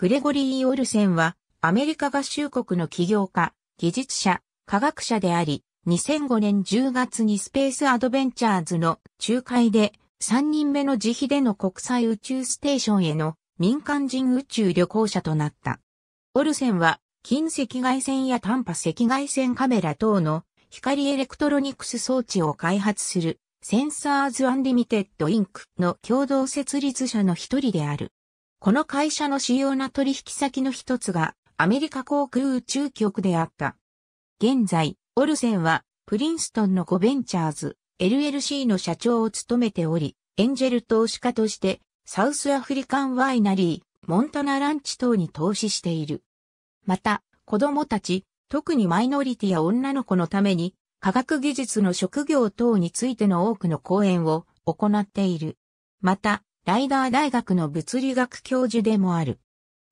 グレゴリー・オルセンは、アメリカ合衆国の起業家、技術者、科学者であり、2005年10月にスペースアドベンチャーズの仲介で、3人目の自費での国際宇宙ステーションへの民間人宇宙旅行者となった。オルセンは、近赤外線や短波赤外線カメラ等の光エレクトロニクス装置を開発するセンサーズ・アンリミテッド・インクの共同設立者の一人である。この会社の主要な取引先の一つがアメリカ航空宇宙局であった。現在、オルセンはプリンストンの5ベンチャーズ LLC の社長を務めており、エンジェル投資家としてサウスアフリカンワイナリー、モンタナランチ等に投資している。また、子供たち、特にマイノリティや女の子のために、科学技術の職業等についての多くの講演を行っている。また、ライダー大学の物理学教授でもある。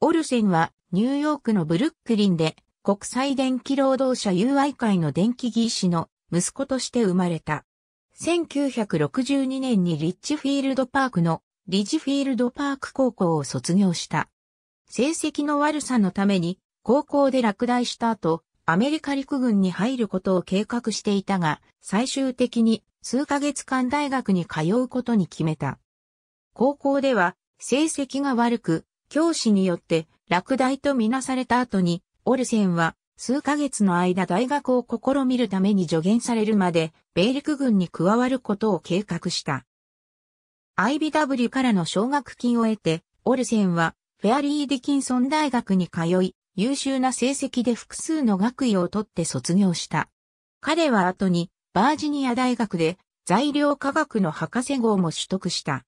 オルセンはニューヨークのブルックリンで国際電気労働者友愛会の電気技師の息子として生まれた。1962年にリッチフィールドパークのリッジフィールドパーク高校を卒業した。成績の悪さのために高校で落第した後、アメリカ陸軍に入ることを計画していたが、最終的に数ヶ月間大学に通うことに決めた。高校では成績が悪く、教師によって落第とみなされた後に、オルセンは数ヶ月の間大学を試みるために助言されるまで、米陸軍に加わることを計画した。IBW からの奨学金を得て、オルセンはフェアリー・ディキンソン大学に通い、優秀な成績で複数の学位を取って卒業した。彼は後にバージニア大学で材料科学の博士号も取得した。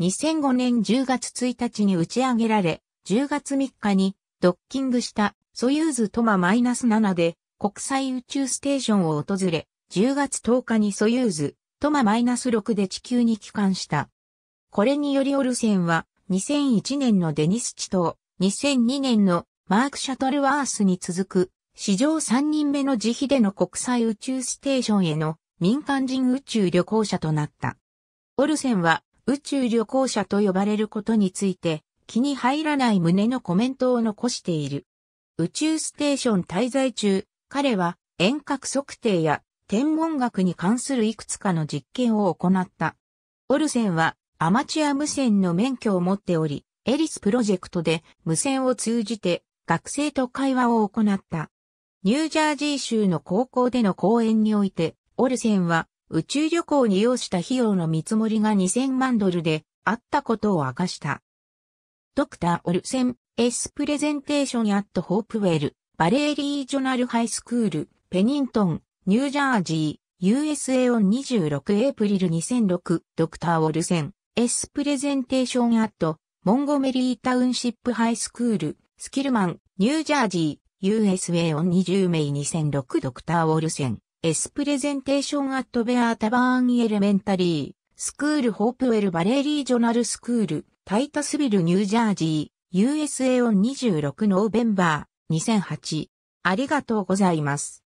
2005年10月1日に打ち上げられ、10月3日にドッキングしたソユーズトマ -7 で国際宇宙ステーションを訪れ、10月10日にソユーズトマ -6 で地球に帰還した。これによりオルセンは2001年のデニスチと2002年のマーク・シャトルワースに続く史上3人目の自費での国際宇宙ステーションへの民間人宇宙旅行者となった。オルセンは宇宙旅行者と呼ばれることについて、気に入らない旨のコメントを残している。宇宙ステーション滞在中、彼は遠隔測定や天文学に関するいくつかの実験を行った。オルセンはアマチュア無線の免許を持っており、エリスプロジェクトで無線を通じて学生と会話を行った。ニュージャージー州の高校での講演において、オルセンは宇宙旅行に要した費用の見積もりが2000万ドルであったことを明かした。ドクター・オルセン・エス・プレゼンテーション・アット・ホープウェル、バレーリージョナル・ハイスクール、ペニントン、ニュージャージー、USA オン26エイプリル2006、ドクター・オルセン・エス・プレゼンテーション・アット、モンゴメリー・タウンシップ・ハイスクール、スキルマン、ニュージャージー、USA オン20名2006ドクター・オルセン。エスプレゼンテーションアットベアータバーンエレメンタリー、スクールホープウェルバレーリージョナルスクール、タイタスビルニュージャージー、USA on 26ノーベンバー2008。ありがとうございます。